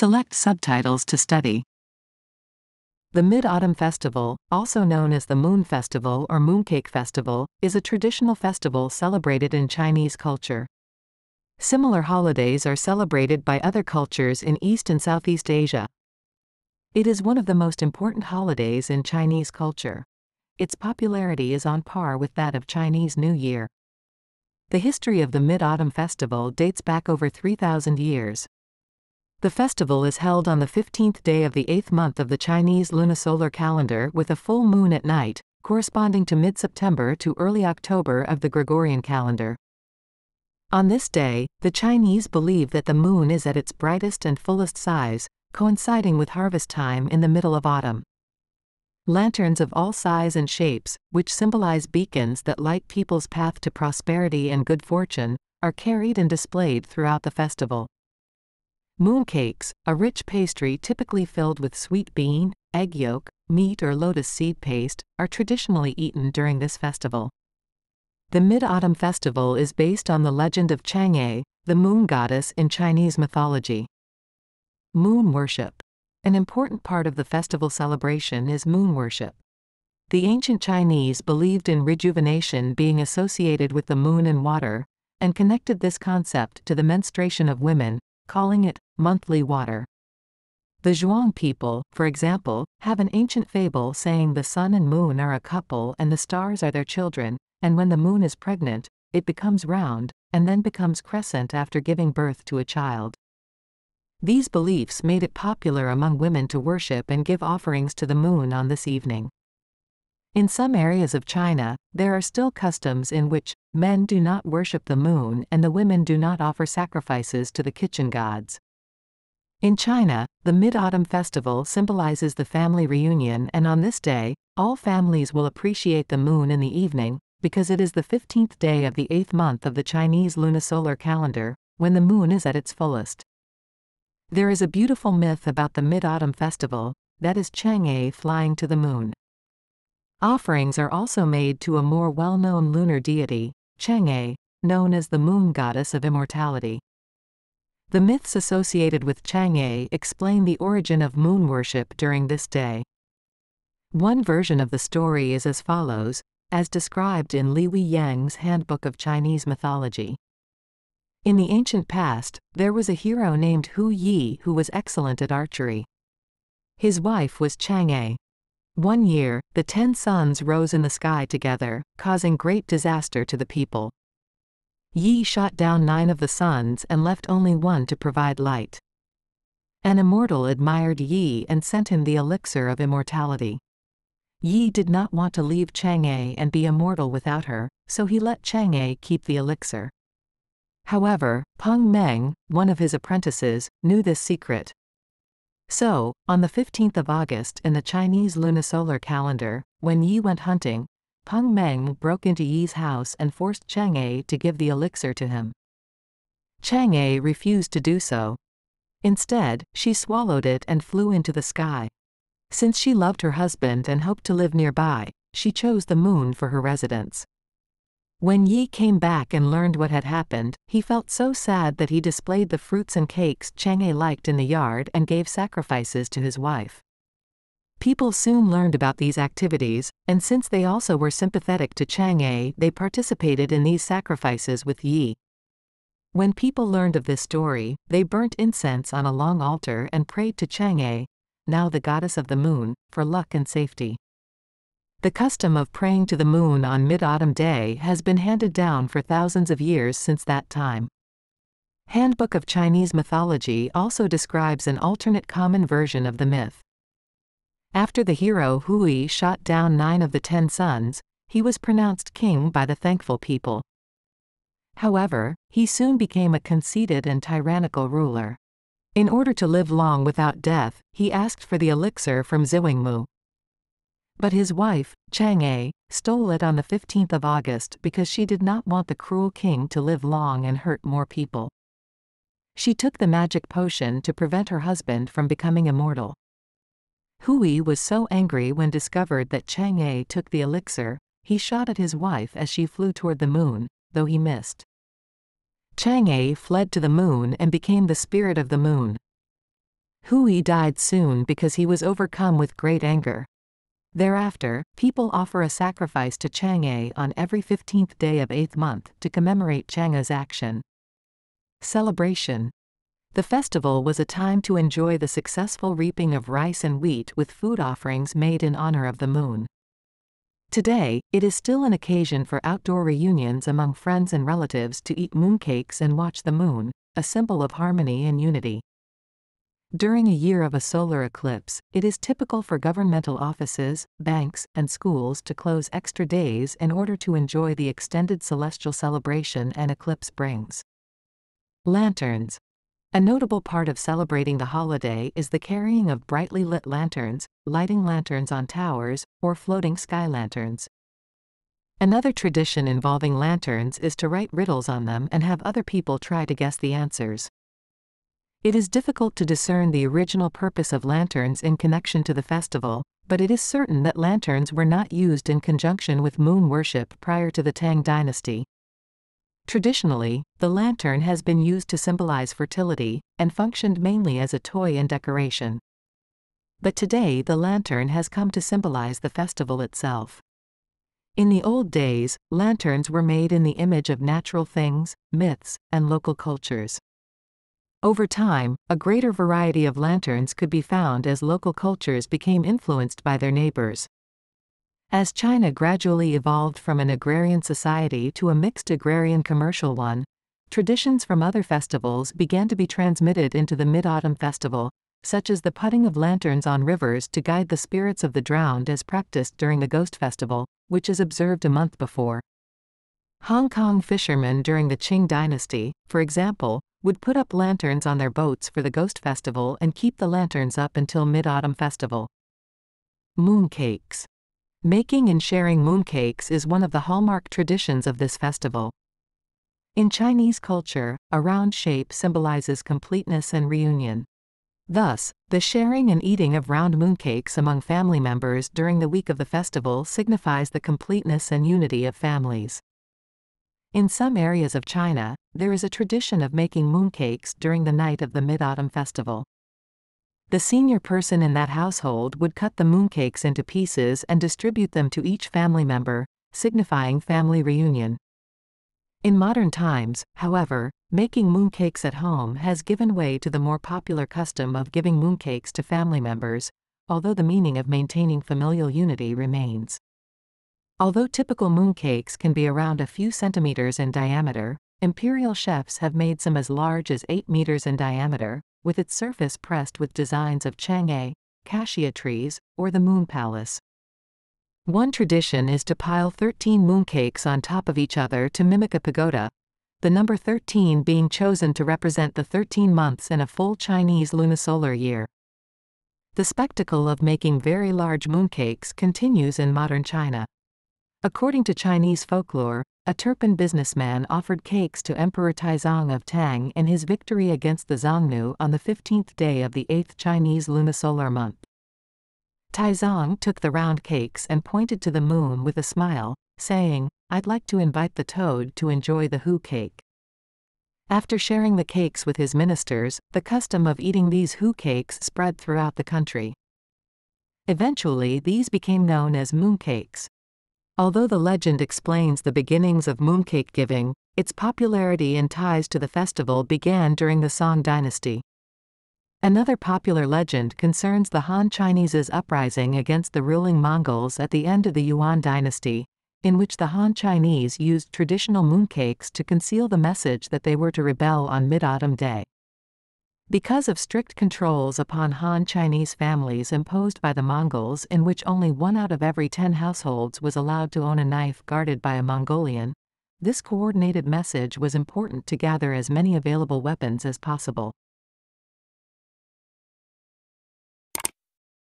Select subtitles to study. The Mid Autumn Festival, also known as the Moon Festival or Mooncake Festival, is a traditional festival celebrated in Chinese culture. Similar holidays are celebrated by other cultures in East and Southeast Asia. It is one of the most important holidays in Chinese culture. Its popularity is on par with that of Chinese New Year. The history of the Mid Autumn Festival dates back over 3,000 years, the festival is held on the 15th day of the eighth month of the Chinese lunisolar calendar with a full moon at night, corresponding to mid-September to early October of the Gregorian calendar. On this day, the Chinese believe that the moon is at its brightest and fullest size, coinciding with harvest time in the middle of autumn. Lanterns of all size and shapes, which symbolize beacons that light people's path to prosperity and good fortune, are carried and displayed throughout the festival. Mooncakes, a rich pastry typically filled with sweet bean, egg yolk, meat or lotus seed paste, are traditionally eaten during this festival. The Mid-Autumn Festival is based on the legend of Chang'e, the moon goddess in Chinese mythology. Moon worship. An important part of the festival celebration is moon worship. The ancient Chinese believed in rejuvenation being associated with the moon and water, and connected this concept to the menstruation of women, calling it monthly water. The Zhuang people, for example, have an ancient fable saying the sun and moon are a couple and the stars are their children, and when the moon is pregnant, it becomes round, and then becomes crescent after giving birth to a child. These beliefs made it popular among women to worship and give offerings to the moon on this evening. In some areas of China, there are still customs in which men do not worship the moon and the women do not offer sacrifices to the kitchen gods. In China, the Mid Autumn Festival symbolizes the family reunion, and on this day, all families will appreciate the moon in the evening because it is the 15th day of the eighth month of the Chinese lunisolar calendar, when the moon is at its fullest. There is a beautiful myth about the Mid Autumn Festival that is Chang'e flying to the moon. Offerings are also made to a more well-known lunar deity, Chang'e, known as the moon goddess of immortality. The myths associated with Chang'e explain the origin of moon worship during this day. One version of the story is as follows, as described in Li Wei Yang's Handbook of Chinese Mythology. In the ancient past, there was a hero named Hu Yi who was excellent at archery. His wife was Chang'e, one year, the ten suns rose in the sky together, causing great disaster to the people. Yi shot down nine of the suns and left only one to provide light. An immortal admired Yi and sent him the elixir of immortality. Yi did not want to leave Chang'e and be immortal without her, so he let Chang'e keep the elixir. However, Peng Meng, one of his apprentices, knew this secret, so, on the 15th of August in the Chinese lunisolar calendar, when Yi went hunting, Peng Meng broke into Yi's house and forced Chang'e to give the elixir to him. Chang'e refused to do so. Instead, she swallowed it and flew into the sky. Since she loved her husband and hoped to live nearby, she chose the moon for her residence. When Yi came back and learned what had happened, he felt so sad that he displayed the fruits and cakes Chang'e liked in the yard and gave sacrifices to his wife. People soon learned about these activities, and since they also were sympathetic to Chang'e, they participated in these sacrifices with Yi. When people learned of this story, they burnt incense on a long altar and prayed to Chang'e, now the goddess of the moon, for luck and safety. The custom of praying to the moon on Mid-Autumn Day has been handed down for thousands of years since that time. Handbook of Chinese Mythology also describes an alternate common version of the myth. After the hero Hui shot down nine of the ten sons, he was pronounced king by the thankful people. However, he soon became a conceited and tyrannical ruler. In order to live long without death, he asked for the elixir from Zhuangmu. But his wife, Chang'e, stole it on the 15th of August because she did not want the cruel king to live long and hurt more people. She took the magic potion to prevent her husband from becoming immortal. Hui was so angry when discovered that Chang'e took the elixir, he shot at his wife as she flew toward the moon, though he missed. Chang'e fled to the moon and became the spirit of the moon. Hui died soon because he was overcome with great anger. Thereafter, people offer a sacrifice to Chang'e on every 15th day of 8th month to commemorate Chang'e's action. Celebration The festival was a time to enjoy the successful reaping of rice and wheat with food offerings made in honor of the moon. Today, it is still an occasion for outdoor reunions among friends and relatives to eat mooncakes and watch the moon, a symbol of harmony and unity. During a year of a solar eclipse, it is typical for governmental offices, banks, and schools to close extra days in order to enjoy the extended celestial celebration an eclipse brings. Lanterns. A notable part of celebrating the holiday is the carrying of brightly lit lanterns, lighting lanterns on towers, or floating sky lanterns. Another tradition involving lanterns is to write riddles on them and have other people try to guess the answers. It is difficult to discern the original purpose of lanterns in connection to the festival, but it is certain that lanterns were not used in conjunction with moon worship prior to the Tang dynasty. Traditionally, the lantern has been used to symbolize fertility and functioned mainly as a toy and decoration. But today the lantern has come to symbolize the festival itself. In the old days, lanterns were made in the image of natural things, myths, and local cultures. Over time, a greater variety of lanterns could be found as local cultures became influenced by their neighbors. As China gradually evolved from an agrarian society to a mixed agrarian commercial one, traditions from other festivals began to be transmitted into the Mid-Autumn Festival, such as the putting of lanterns on rivers to guide the spirits of the drowned as practiced during the Ghost Festival, which is observed a month before. Hong Kong fishermen during the Qing dynasty, for example, would put up lanterns on their boats for the Ghost Festival and keep the lanterns up until Mid-Autumn Festival. Mooncakes. Making and sharing mooncakes is one of the hallmark traditions of this festival. In Chinese culture, a round shape symbolizes completeness and reunion. Thus, the sharing and eating of round mooncakes among family members during the week of the festival signifies the completeness and unity of families. In some areas of China, there is a tradition of making mooncakes during the night of the Mid-Autumn Festival. The senior person in that household would cut the mooncakes into pieces and distribute them to each family member, signifying family reunion. In modern times, however, making mooncakes at home has given way to the more popular custom of giving mooncakes to family members, although the meaning of maintaining familial unity remains. Although typical mooncakes can be around a few centimeters in diameter, imperial chefs have made some as large as 8 meters in diameter, with its surface pressed with designs of chang'e, cassia trees, or the moon palace. One tradition is to pile 13 mooncakes on top of each other to mimic a pagoda, the number 13 being chosen to represent the 13 months in a full Chinese lunisolar year. The spectacle of making very large mooncakes continues in modern China. According to Chinese folklore, a Turpan businessman offered cakes to Emperor Taizong of Tang in his victory against the Xiongnu on the 15th day of the 8th Chinese lunisolar month. Taizong took the round cakes and pointed to the moon with a smile, saying, I'd like to invite the toad to enjoy the Hu cake. After sharing the cakes with his ministers, the custom of eating these Hu cakes spread throughout the country. Eventually these became known as mooncakes. Although the legend explains the beginnings of mooncake giving, its popularity and ties to the festival began during the Song dynasty. Another popular legend concerns the Han Chinese's uprising against the ruling Mongols at the end of the Yuan dynasty, in which the Han Chinese used traditional mooncakes to conceal the message that they were to rebel on Mid Autumn Day. Because of strict controls upon Han Chinese families imposed by the Mongols in which only one out of every ten households was allowed to own a knife guarded by a Mongolian, this coordinated message was important to gather as many available weapons as possible.